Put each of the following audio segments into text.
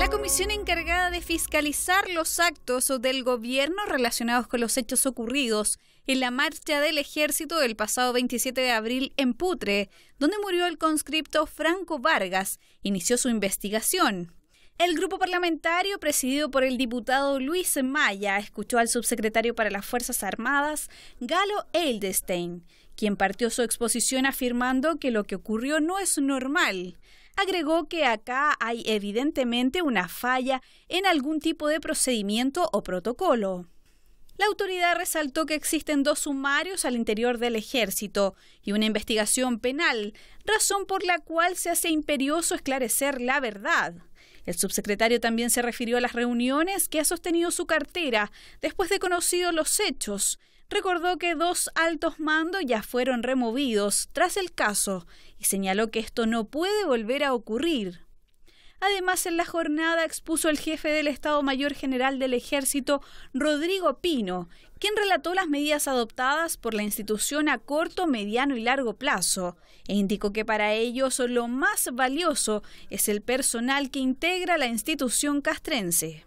La comisión encargada de fiscalizar los actos del gobierno relacionados con los hechos ocurridos en la marcha del ejército del pasado 27 de abril en Putre, donde murió el conscripto Franco Vargas, inició su investigación. El grupo parlamentario, presidido por el diputado Luis Maya, escuchó al subsecretario para las Fuerzas Armadas, Galo Eldestein, quien partió su exposición afirmando que lo que ocurrió no es normal agregó que acá hay evidentemente una falla en algún tipo de procedimiento o protocolo. La autoridad resaltó que existen dos sumarios al interior del ejército y una investigación penal, razón por la cual se hace imperioso esclarecer la verdad. El subsecretario también se refirió a las reuniones que ha sostenido su cartera después de conocidos los hechos recordó que dos altos mandos ya fueron removidos tras el caso y señaló que esto no puede volver a ocurrir. Además, en la jornada expuso el jefe del Estado Mayor General del Ejército, Rodrigo Pino, quien relató las medidas adoptadas por la institución a corto, mediano y largo plazo, e indicó que para ellos lo más valioso es el personal que integra la institución castrense.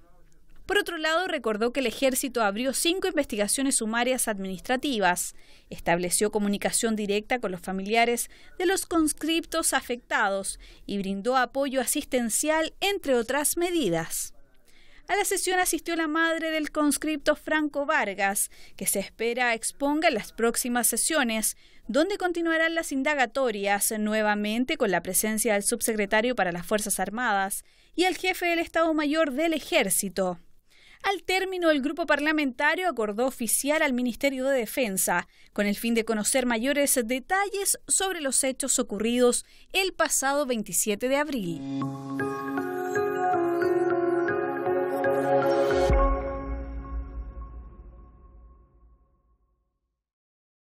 Por otro lado, recordó que el ejército abrió cinco investigaciones sumarias administrativas, estableció comunicación directa con los familiares de los conscriptos afectados y brindó apoyo asistencial, entre otras medidas. A la sesión asistió la madre del conscripto Franco Vargas, que se espera exponga en las próximas sesiones, donde continuarán las indagatorias nuevamente con la presencia del subsecretario para las Fuerzas Armadas y el jefe del Estado Mayor del Ejército. Al término, el grupo parlamentario acordó oficiar al Ministerio de Defensa, con el fin de conocer mayores detalles sobre los hechos ocurridos el pasado 27 de abril.